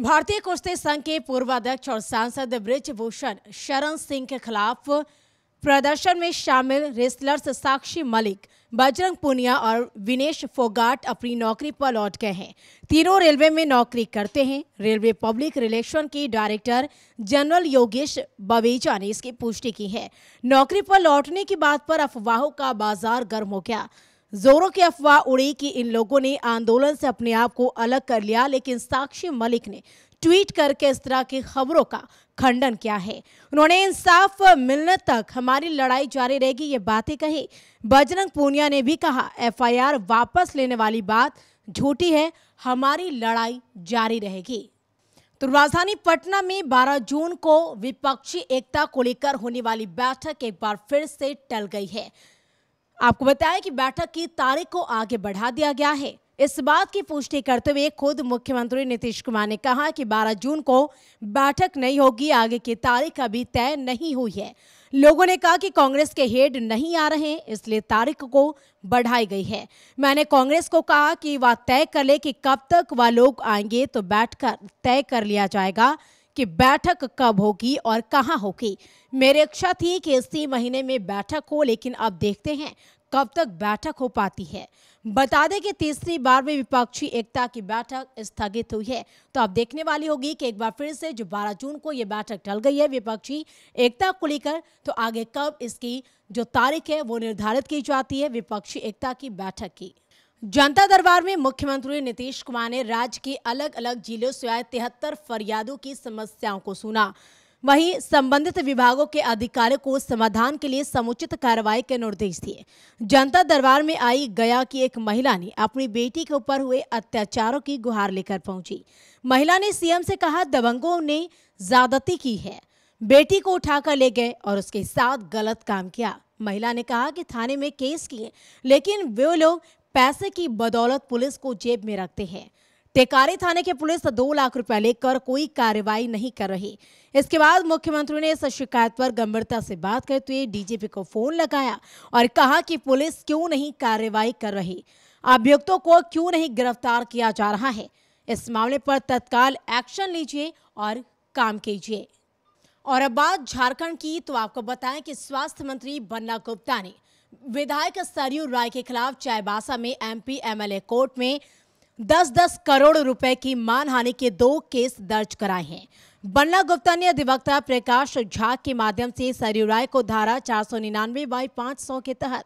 भारतीय कुश्ती संघ के पूर्व अध्यक्ष और सांसद ब्रिजभूषण शरण सिंह के खिलाफ प्रदर्शन में शामिल रेसलर्स साक्षी मलिक बजरंग पुनिया और विनेश फोगाट अपनी नौकरी पर लौट गए हैं तीनों रेलवे में नौकरी करते हैं रेलवे पब्लिक रिलेशन के डायरेक्टर जनरल योगेश बवेजा ने इसकी पुष्टि की है नौकरी पर लौटने की बात पर अफवाहों का बाजार गर्म हो गया जोरों की अफवाह उड़ी कि इन लोगों ने आंदोलन से अपने आप को अलग कर लिया लेकिन साक्षी मलिक ने ट्वीट करके इस तरह की खबरों का खंडन किया है उन्होंने इंसाफ मिलने तक हमारी लड़ाई जारी रहेगी ये बातें कही बजरंग पूनिया ने भी कहा एफआईआर वापस लेने वाली बात झूठी है हमारी लड़ाई जारी रहेगी तो राजधानी पटना में 12 जून को विपक्षी एकता को लेकर होने वाली बैठक एक बार फिर से टल गई है आपको बताया कि बैठक की तारीख को आगे बढ़ा दिया गया है इस बात की पुष्टि करते हुए खुद मुख्यमंत्री नीतीश कुमार ने कहा कि 12 जून को बैठक नहीं होगी आगे की तारीख अभी तय नहीं हुई है लोगों ने कहा कि कांग्रेस के हेड नहीं आ रहे हैं इसलिए तारीख को बढ़ाई गई है मैंने कांग्रेस को कहा कि वह तय कर ले कि कब तक वह लोग आएंगे तो बैठकर तय कर लिया जाएगा कि बैठक कब होगी और कहां होगी मेरी इच्छा थी कि इसी महीने में बैठक हो लेकिन अब देखते हैं कब तक बैठक हो पाती है बता दें कि तीसरी बार में विपक्षी एकता की बैठक स्थगित हुई है तो अब देखने वाली होगी कि एक बार फिर से जो 12 जून को ये बैठक टल गई है विपक्षी एकता को लेकर तो आगे कब इसकी जो तारीख है वो निर्धारित की जाती है विपक्षी एकता की बैठक की जनता दरबार में मुख्यमंत्री नीतीश कुमार ने राज्य के अलग अलग जिलों से आए तिहत्तर फरियादों की समस्याओं को सुना वहीं संबंधित विभागों के अधिकारियों को समाधान के लिए समुचित कार्रवाई के निर्देश दिए जनता दरबार में आई गया की एक महिला ने अपनी बेटी के ऊपर हुए अत्याचारों की गुहार लेकर पहुंची महिला ने सीएम से कहा दबंगों ने ज्यादती की है बेटी को उठाकर ले गए और उसके साथ गलत काम किया महिला ने कहा कि थाने में केस किए लेकिन वे लोग पैसे की बदौलत पुलिस को जेब में रखते हैं टेकारी थाने के पुलिस दो लाख रुपए लेकर कोई कार्रवाई नहीं कर रही इसके बाद मुख्यमंत्री ने इस शिकायत पर गंभीरता से बात करते हुए डीजीपी को फोन लगाया और कहा कि पुलिस क्यों नहीं कार्रवाई कर रही अभियुक्तों को क्यों नहीं गिरफ्तार किया जा रहा है इस मामले पर तत्काल एक्शन लीजिए और काम कीजिए और अब बात झारखंड की तो आपको बताएं कि स्वास्थ्य मंत्री बन्ना गुप्ता ने विधायक सरयू राय के खिलाफ चायबासा में एमपी एमएलए कोर्ट में 10-10 करोड़ रुपए की मानहानि के दो केस दर्ज कराए हैं बन्ना गुप्ता ने अधिवक्ता प्रकाश झा के माध्यम से सरयू राय को धारा चार सौ निन्यानवे बाई पांच सौ के तहत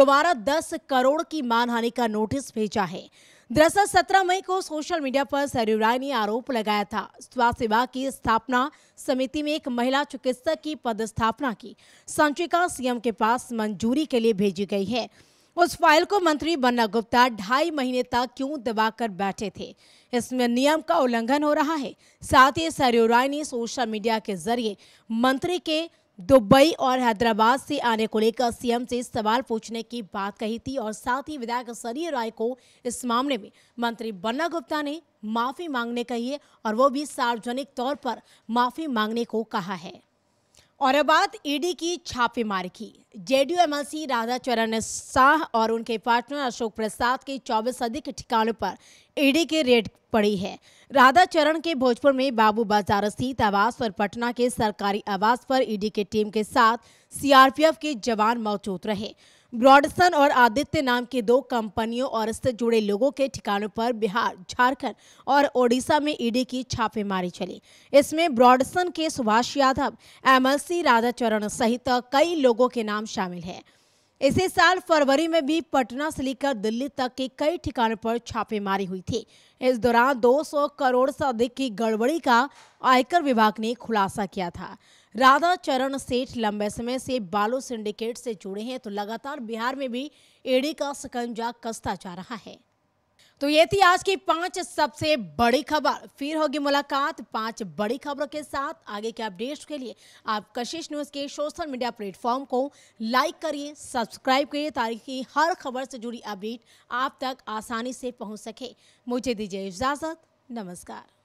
दोबारा 10 करोड़ की मानहानि का नोटिस भेजा है दरअसल 17 मई को सोशल मीडिया पर सरयू राय ने आरोप लगाया था स्वास्थ्य विभाग की स्थापना समिति में एक महिला चिकित्सक की पदस्थापना की संचिका सीएम के पास मंजूरी के लिए भेजी गई है उस फाइल को मंत्री बन्ना गुप्ता ढाई महीने तक क्यों दबाकर बैठे थे इसमें नियम का उल्लंघन हो रहा है साथ ही सरयू राय ने सोशल मीडिया के जरिए मंत्री के दुबई और हैदराबाद से आने को लेकर सीएम से सवाल पूछने की बात कही थी और साथ ही विधायक सनी राय को इस मामले में मंत्री बन्ना गुप्ता ने माफी मांगने कही है और वो भी सार्वजनिक तौर पर माफी मांगने को कहा है और अब बात ईडी e की छापेमारी की जेडीयू एमएलसी राधा चरण शाह और उनके पार्टनर अशोक प्रसाद के 24 अधिक ठिकानों पर ईडी e के रेड पड़ी है राधा चरण के भोजपुर में बाबू बाजार स्थित आवास और पटना के सरकारी आवास पर ईडी e के टीम के साथ सीआरपीएफ के जवान मौजूद रहे ब्रॉडसन और आदित्य नाम की दो कंपनियों और इससे जुड़े लोगों के ठिकानों पर बिहार झारखंड और ओडिशा में ईडी की छापेमारी चली इसमें ब्रॉडसन के सुभाष यादव एमएलसी राधा चरण सहित कई लोगों के नाम शामिल है इसी साल फरवरी में भी पटना से लेकर दिल्ली तक के कई ठिकानों पर छापेमारी हुई थी इस दौरान 200 करोड़ से अधिक की गड़बड़ी का आयकर विभाग ने खुलासा किया था राधा चरण सेठ लंबे समय से बालू सिंडिकेट से जुड़े हैं तो लगातार बिहार में भी एडी का शिकंजा कसता जा रहा है तो ये थी आज की पांच सबसे बड़ी खबर फिर होगी मुलाकात पांच बड़ी खबरों के साथ आगे के अपडेट्स के लिए आप कशिश न्यूज के सोशल मीडिया प्लेटफॉर्म को लाइक करिए सब्सक्राइब करिए ताकि हर खबर से जुड़ी अपडेट आप तक आसानी से पहुंच सके मुझे दीजिए इजाजत नमस्कार